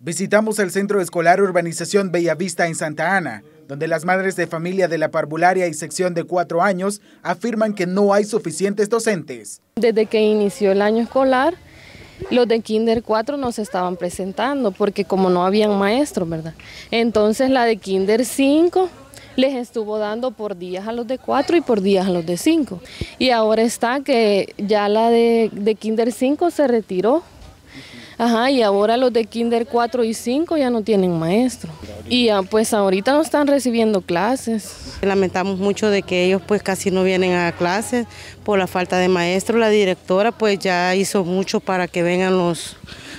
Visitamos el Centro Escolar Urbanización Bellavista en Santa Ana, donde las madres de familia de la parvularia y sección de cuatro años afirman que no hay suficientes docentes. Desde que inició el año escolar, los de Kinder 4 no se estaban presentando porque como no habían maestros, ¿verdad? Entonces la de Kinder 5 les estuvo dando por días a los de 4 y por días a los de 5. Y ahora está que ya la de, de Kinder 5 se retiró Ajá, y ahora los de kinder 4 y 5 ya no tienen maestro. Y pues ahorita no están recibiendo clases. Lamentamos mucho de que ellos pues casi no vienen a clases por la falta de maestro. La directora pues ya hizo mucho para que vengan los,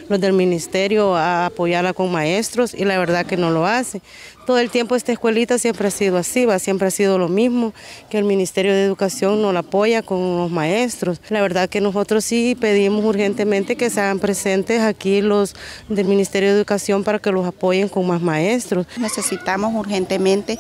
los del ministerio a apoyarla con maestros y la verdad que no lo hace. Todo el tiempo esta escuelita siempre ha sido así, va, siempre ha sido lo mismo, que el Ministerio de Educación no la apoya con los maestros. La verdad que nosotros sí pedimos urgentemente que sean presentes aquí los del Ministerio de Educación para que los apoyen con más maestros. Necesitamos urgentemente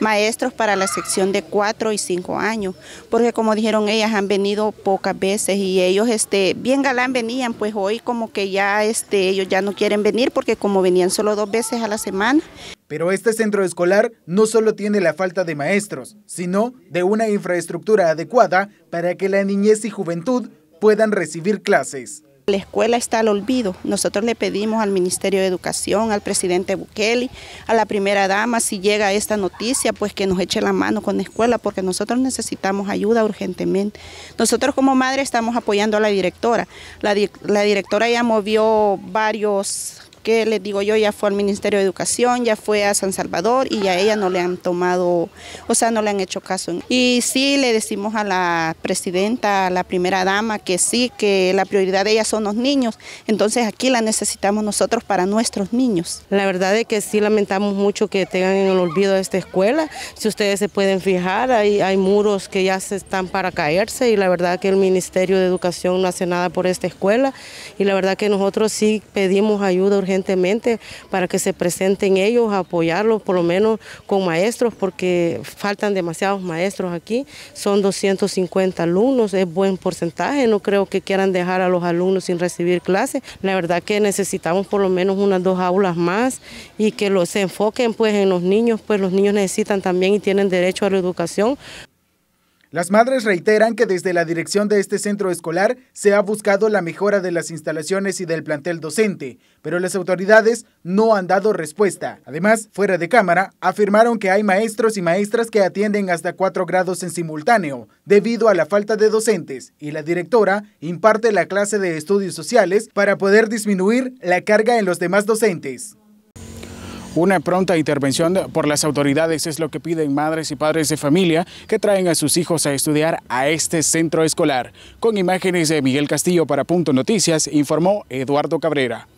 maestros para la sección de cuatro y 5 años, porque como dijeron ellas, han venido pocas veces y ellos este, bien galán venían, pues hoy como que ya este, ellos ya no quieren venir porque como venían solo dos veces a la semana, pero este centro escolar no solo tiene la falta de maestros, sino de una infraestructura adecuada para que la niñez y juventud puedan recibir clases. La escuela está al olvido. Nosotros le pedimos al Ministerio de Educación, al presidente Bukele, a la primera dama, si llega esta noticia, pues que nos eche la mano con la escuela, porque nosotros necesitamos ayuda urgentemente. Nosotros como madre estamos apoyando a la directora. La, la directora ya movió varios ...que les digo yo, ya fue al Ministerio de Educación, ya fue a San Salvador y a ella no le han tomado, o sea, no le han hecho caso. Y sí le decimos a la presidenta, a la primera dama, que sí, que la prioridad de ella son los niños, entonces aquí la necesitamos nosotros para nuestros niños. La verdad es que sí lamentamos mucho que tengan en el olvido esta escuela, si ustedes se pueden fijar, hay, hay muros que ya se están para caerse y la verdad que el Ministerio de Educación no hace nada por esta escuela y la verdad que nosotros sí pedimos ayuda urgente para que se presenten ellos, apoyarlos por lo menos con maestros, porque faltan demasiados maestros aquí, son 250 alumnos, es buen porcentaje, no creo que quieran dejar a los alumnos sin recibir clases, la verdad que necesitamos por lo menos unas dos aulas más y que los, se enfoquen pues en los niños, pues los niños necesitan también y tienen derecho a la educación, las madres reiteran que desde la dirección de este centro escolar se ha buscado la mejora de las instalaciones y del plantel docente, pero las autoridades no han dado respuesta. Además, fuera de cámara, afirmaron que hay maestros y maestras que atienden hasta cuatro grados en simultáneo, debido a la falta de docentes, y la directora imparte la clase de estudios sociales para poder disminuir la carga en los demás docentes. Una pronta intervención por las autoridades es lo que piden madres y padres de familia que traen a sus hijos a estudiar a este centro escolar. Con imágenes de Miguel Castillo para Punto Noticias, informó Eduardo Cabrera.